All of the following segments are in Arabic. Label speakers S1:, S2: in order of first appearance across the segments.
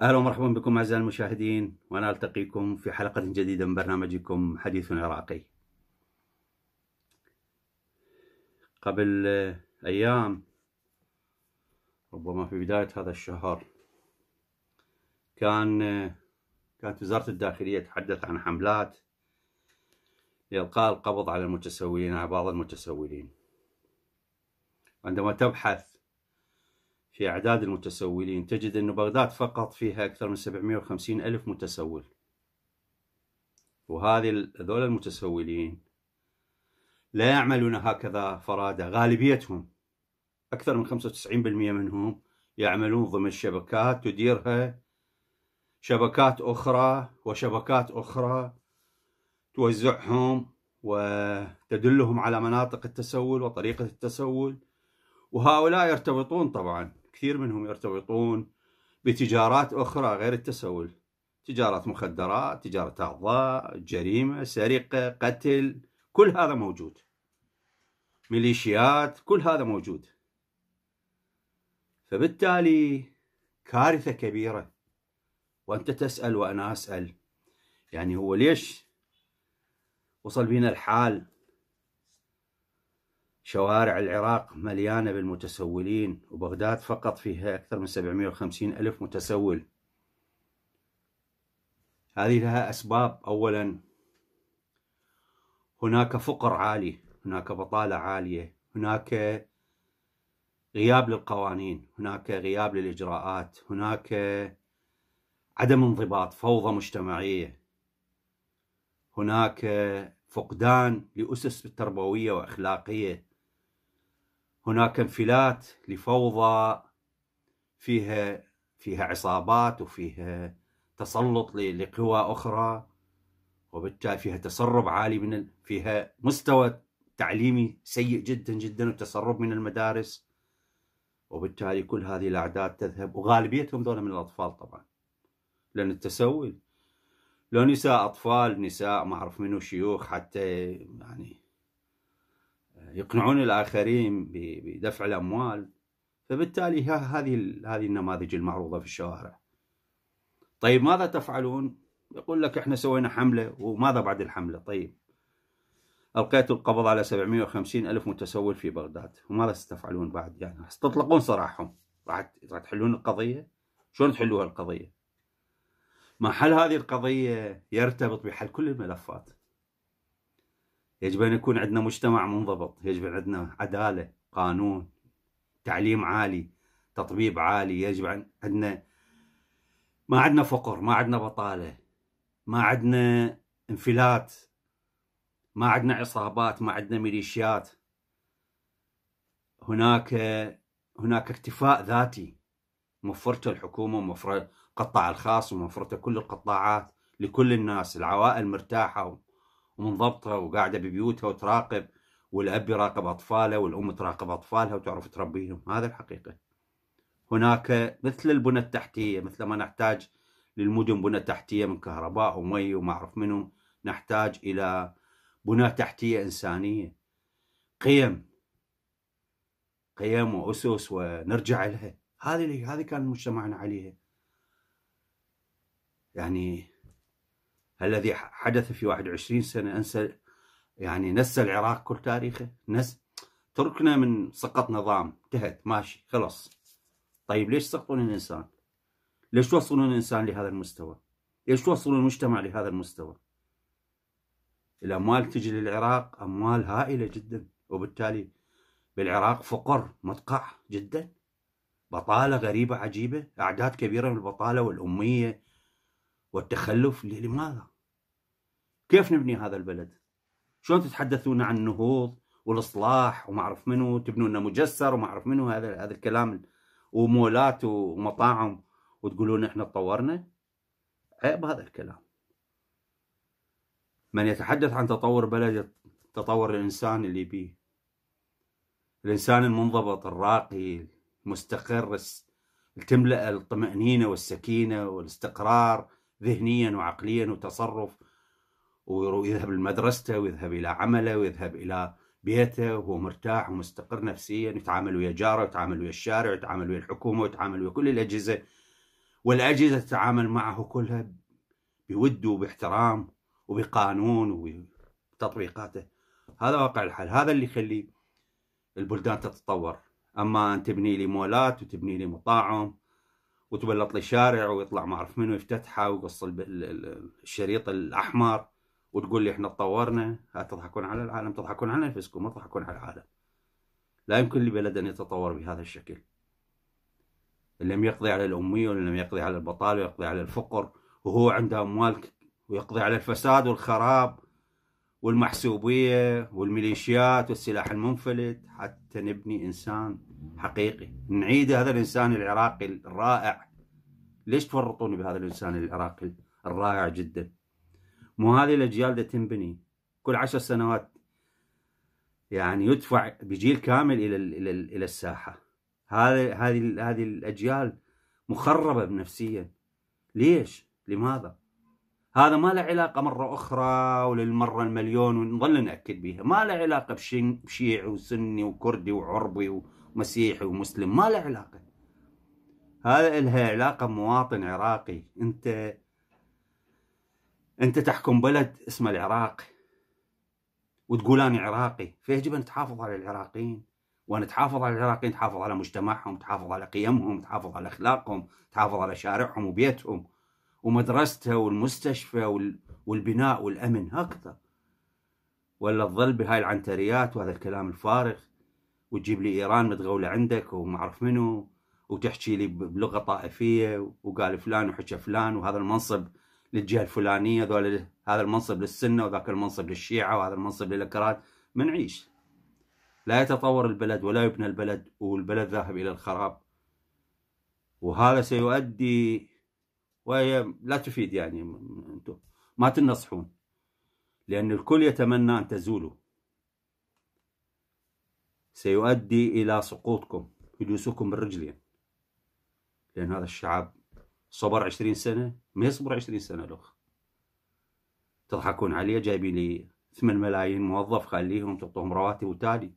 S1: اهلا ومرحبا بكم اعزائي المشاهدين وانا التقيكم في حلقه جديده من برنامجكم حديث عراقي. قبل ايام ربما في بداية هذا الشهر كان كانت وزارة الداخلية تحدث عن حملات لإلقاء القبض على المتسولين على بعض المتسولين عندما تبحث في أعداد المتسولين تجد أن بغداد فقط فيها أكثر من 750 ألف متسول وهذه هذول المتسولين لا يعملون هكذا فرادة غالبيتهم أكثر من 95% منهم يعملون ضمن شبكات تديرها شبكات أخرى وشبكات أخرى توزعهم وتدلهم على مناطق التسول وطريقة التسول وهؤلاء يرتبطون طبعا كثير منهم يرتبطون بتجارات أخرى غير التسول تجارات مخدرات تجارة أعضاء جريمة سرقة قتل كل هذا موجود ميليشيات كل هذا موجود فبالتالي كارثة كبيرة وأنت تسأل وأنا أسأل يعني هو ليش وصل بنا الحال شوارع العراق مليانة بالمتسولين وبغداد فقط فيها أكثر من 750 ألف متسول هذه لها أسباب أولا هناك فقر عالي هناك بطالة عالية هناك غياب للقوانين هناك غياب للإجراءات هناك عدم انضباط فوضى مجتمعية هناك فقدان لأسس تربوية وأخلاقية هناك انفلات لفوضى فيها فيها عصابات وفيها تسلط لقوى أخرى وبالتالي فيها تسرب عالي من فيها مستوى تعليمي سيء جدا جدا وتسرب من المدارس وبالتالي كل هذه الأعداد تذهب وغالبيتهم ذولا من الأطفال طبعا لأن التسول لو نساء أطفال نساء ما أعرف منو شيوخ حتى يعني يقنعون الآخرين بدفع الأموال فبالتالي هذه هذه النماذج المعروضة في الشوارع طيب ماذا تفعلون؟ يقول لك احنا سوينا حملة وماذا بعد الحملة؟ طيب ألقيت القبض على 750 ألف متسول في بغداد وماذا ستفعلون بعد يعني ستطلقون سراحهم راح تحلون القضية شلون تحلوها القضية ما حل هذه القضية يرتبط بحل كل الملفات يجب أن يكون عندنا مجتمع منضبط يجب أن عندنا عدالة قانون تعليم عالي تطبيب عالي يجب أن عندنا ما عندنا فقر ما عندنا بطالة ما عندنا انفلات ما عندنا عصابات ما عندنا ميليشيات هناك هناك اكتفاء ذاتي موفرته الحكومة وموفرته القطاع الخاص وموفرته كل القطاعات لكل الناس العوائل مرتاحة ومنضبطة وقاعدة ببيوتها وتراقب والأب يراقب أطفاله والأم تراقب أطفالها وتعرف تربيهم هذا الحقيقة هناك مثل البنى التحتية مثل ما نحتاج للمدن بنى تحتية من كهرباء ومي وما أعرف منهم نحتاج إلى بنى تحتية إنسانية قيم قيم وأسس ونرجع لها هذه هذه كان مجتمعنا عليها يعني الذي حدث في 21 سنة أنسى يعني نسى العراق كل تاريخه نسى تركنا من سقط نظام انتهت ماشي خلص طيب ليش سقطون الإنسان ليش توصلون الإنسان لهذا المستوى ليش توصلون المجتمع لهذا المستوى الأموال تجي للعراق أموال هائلة جدا وبالتالي بالعراق فقر مدقع جدا بطالة غريبة عجيبة أعداد كبيرة من البطالة والأمية والتخلف لماذا؟ كيف نبني هذا البلد؟ شلون تتحدثون عن النهوض والإصلاح وما أعرف منو تبنون مجسر وما أعرف منو هذا هذا الكلام ومولات ومطاعم وتقولون احنا تطورنا؟ عيب هذا الكلام من يتحدث عن تطور بلده تطور الإنسان اللي بيه الإنسان المنضبط الراقي المستقر تملأ الطمأنينة والسكينة والاستقرار ذهنيا وعقليا وتصرف ويذهب لمدرسته ويذهب إلى عمله ويذهب إلى بيته وهو مرتاح ومستقر نفسيا يتعامل ويا جاره يتعامل ويا الشارع يتعامل ويا الحكومة يتعامل ويا كل الأجهزة والأجهزة تتعامل معه كلها بود وباحترام وبقانون وتطبيقاته هذا واقع الحال هذا اللي يخلي البلدان تتطور اما ان تبني لي مولات وتبني لي مطاعم وتبلط لي شارع ويطلع ما اعرف منو يفتتحه ويقص الشريط الاحمر وتقول لي احنا تطورنا تضحكون على العالم تضحكون على نفسكم ما تضحكون على العالم لا يمكن لبلد ان يتطور بهذا الشكل اللي لم يقضي على الاميه ولم يقضي على البطاله ويقضي على الفقر وهو عنده اموال ويقضي على الفساد والخراب والمحسوبية والميليشيات والسلاح المنفلت حتى نبني إنسان حقيقي نعيد هذا الإنسان العراقي الرائع ليش تفرطوني بهذا الإنسان العراقي الرائع جدا مو هذه الأجيال دا تنبني كل عشر سنوات يعني يدفع بجيل كامل إلى إلى إلى الساحة هذه هذه هذه الأجيال مخربة نفسيا ليش؟ لماذا؟ هذا ما له علاقه مره اخرى وللمره المليون ونظل ناكد بيها ما له علاقه بشيعي وسني وكردي وعربي ومسيحي ومسلم ما له علاقه هذا لها علاقه مواطن عراقي انت انت تحكم بلد اسمه العراق وتقول انا عراقي فيجب ان تحافظ على العراقيين وان تحافظ على العراقيين تحافظ على مجتمعهم تحافظ على قيمهم تحافظ على اخلاقهم تحافظ على شارعهم وبيتهم ومدرستها والمستشفى والبناء والأمن هكذا ولا تظل بهاي العنتريات وهذا الكلام الفارغ وتجيب لي إيران متغولة عندك وما أعرف منو وتحكي لي بلغة طائفية وقال فلان وحكى فلان وهذا المنصب للجهة الفلانية ذول هذا المنصب للسنة وذاك المنصب للشيعة وهذا المنصب للأكراد منعيش لا يتطور البلد ولا يبنى البلد والبلد ذاهب إلى الخراب وهذا سيؤدي وهي لا تفيد يعني انتم ما تنصحون لأن الكل يتمنى أن تزولوا سيؤدي إلى سقوطكم يدوسوكم بالرجلين لأن هذا الشعب صبر عشرين سنة ما يصبر عشرين سنة الأخ تضحكون عليه جايبين لي 8 ملايين موظف خليهم تعطوهم رواتب وتالي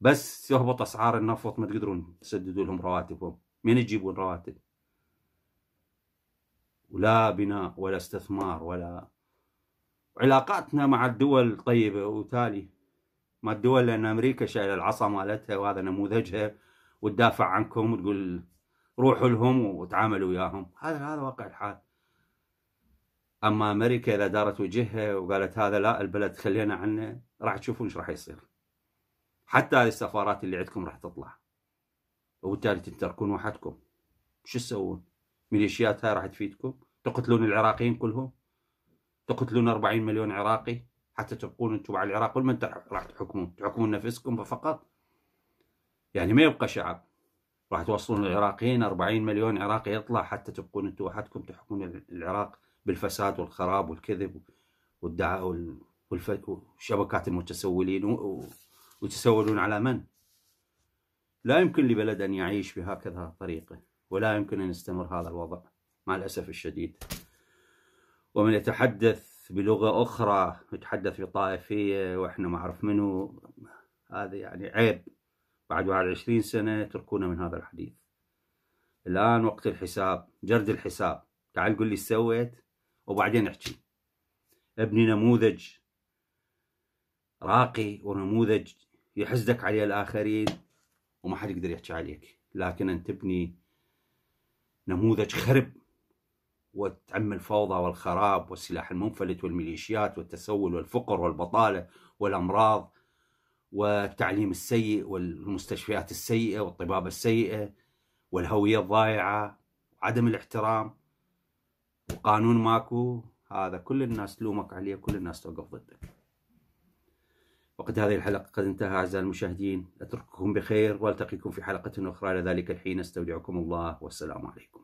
S1: بس يهبط أسعار النفط ما تقدرون تسددوا لهم رواتبهم من يجيبون رواتب ولا بناء ولا استثمار ولا علاقاتنا مع الدول طيبة وتالي ما الدول لأن أمريكا شايلة العصا مالتها وهذا نموذجها وتدافع عنكم وتقول روحوا لهم وتعاملوا وياهم هذا هذا واقع الحال اما امريكا اذا دارت وجهها وقالت هذا لا البلد خلينا عنه راح تشوفون ايش راح يصير حتى هذه السفارات اللي عندكم راح تطلع وبالتالي تتركون وحدكم شو تسوون ميليشيات هاي راح تفيدكم تقتلون العراقيين كلهم تقتلون 40 مليون عراقي حتى تبقون انتم على العراق ولمن راح تحكمون تحكمون نفسكم فقط يعني ما يبقى شعب راح توصلون العراقيين 40 مليون عراقي يطلع حتى تبقون انتم وحدكم تحكمون العراق بالفساد والخراب والكذب والدعاء والشبكات المتسولين وتسولون على من؟ لا يمكن لبلد أن يعيش بهكذا طريقة ولا يمكن أن يستمر هذا الوضع مع الأسف الشديد ومن يتحدث بلغة أخرى يتحدث بطائفية وإحنا ما أعرف منه هذا يعني عيب بعد 21 سنة تركونا من هذا الحديث الآن وقت الحساب جرد الحساب تعال قل لي سويت وبعدين احكي ابني نموذج راقي ونموذج يحزدك عليه الآخرين وما حد يقدر يحكي عليك لكن أن تبني نموذج خرب وتعم الفوضى والخراب والسلاح المنفلت والميليشيات والتسول والفقر والبطالة والأمراض والتعليم السيء والمستشفيات السيئة والطبابة السيئة والهوية الضائعة وعدم الاحترام وقانون ماكو هذا كل الناس تلومك عليه كل الناس توقف ضدك وقد هذه الحلقة قد انتهى أعزائي المشاهدين أترككم بخير وألتقيكم في حلقة أخرى إلى ذلك الحين أستودعكم الله والسلام عليكم